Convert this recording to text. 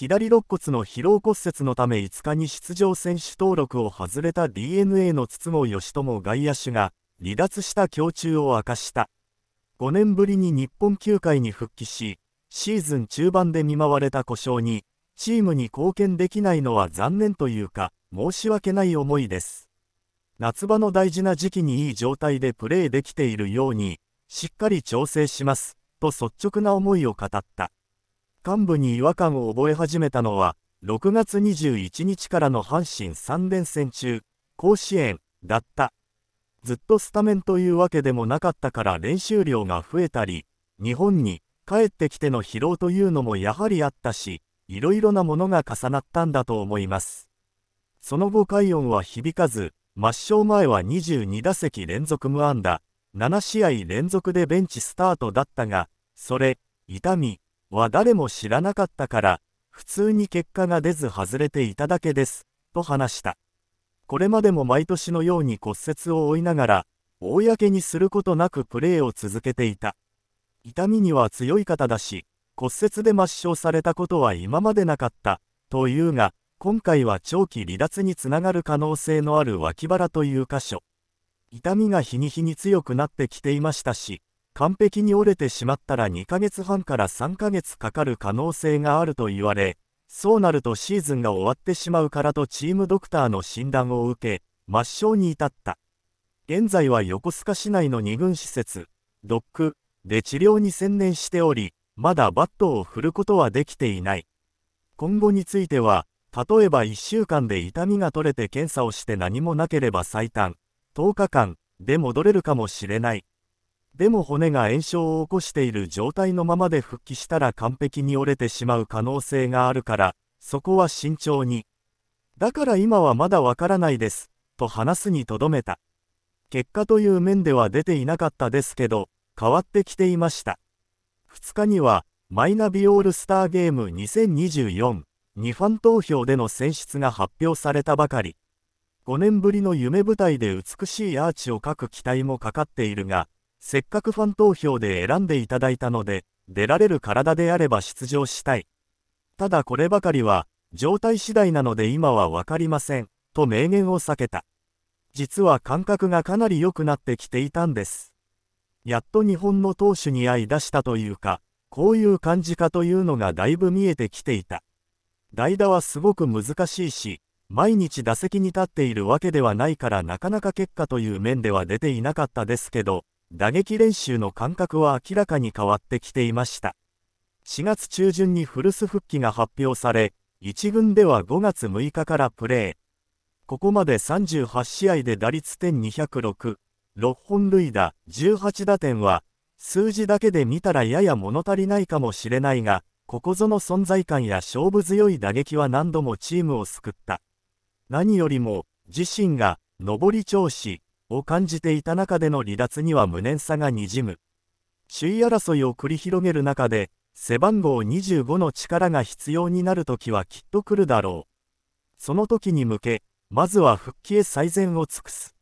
左肋骨の疲労骨折のため5日に出場選手登録を外れた d n a の筒香義友外野手が離脱した胸中を明かした5年ぶりに日本球界に復帰しシーズン中盤で見舞われた故障にチームに貢献できないのは残念というか申し訳ない思いです夏場の大事な時期にいい状態でプレーできているようにしっかり調整しますと率直な思いを語った幹部に違和感を覚え始めたのは、6月21日からの阪神3連戦中、甲子園だった。ずっとスタメンというわけでもなかったから練習量が増えたり、日本に帰ってきての疲労というのもやはりあったし、いろいろなものが重なったんだと思います。その後快音は響かず、抹消前は22打席連続無安打、7試合連続でベンチスタートだったが、それ、痛み、は誰も知らなかったから、普通に結果が出ず外れていただけです、と話した。これまでも毎年のように骨折を負いながら、公にすることなくプレーを続けていた。痛みには強い方だし、骨折で抹消されたことは今までなかった、というが、今回は長期離脱につながる可能性のある脇腹という箇所。痛みが日に日に強くなってきていましたし、完璧に折れてしまったら2ヶ月半から3ヶ月かかる可能性があると言われ、そうなるとシーズンが終わってしまうからとチームドクターの診断を受け、抹消に至った。現在は横須賀市内の2軍施設、ドックで治療に専念しており、まだバットを振ることはできていない。今後については、例えば1週間で痛みが取れて検査をして何もなければ最短10日間で戻れるかもしれない。でも骨が炎症を起こしている状態のままで復帰したら完璧に折れてしまう可能性があるから、そこは慎重に。だから今はまだわからないです、と話すにとどめた。結果という面では出ていなかったですけど、変わってきていました。2日には、マイナビオールスターゲーム2024にファン投票での選出が発表されたばかり。5年ぶりの夢舞台で美しいアーチを描く期待もかかっているが、せっかくファン投票で選んでいただいたので、出られる体であれば出場したい。ただこればかりは、状態次第なので今はわかりません、と明言を避けた。実は感覚がかなり良くなってきていたんです。やっと日本の投手に会い出したというか、こういう感じかというのがだいぶ見えてきていた。代打はすごく難しいし、毎日打席に立っているわけではないからなかなか結果という面では出ていなかったですけど、打撃練習の感覚は明らかに変わってきていました。4月中旬に古巣復帰が発表され、1軍では5月6日からプレー。ここまで38試合で打率点206、6本塁打、18打点は、数字だけで見たらやや物足りないかもしれないが、ここぞの存在感や勝負強い打撃は何度もチームを救った。何よりも、自身が、上り調子、を感じていた中での離脱には無念さがにじむ。首位争いを繰り広げる中で、背番号25の力が必要になる時はきっと来るだろう。その時に向け、まずは復帰へ最善を尽くす。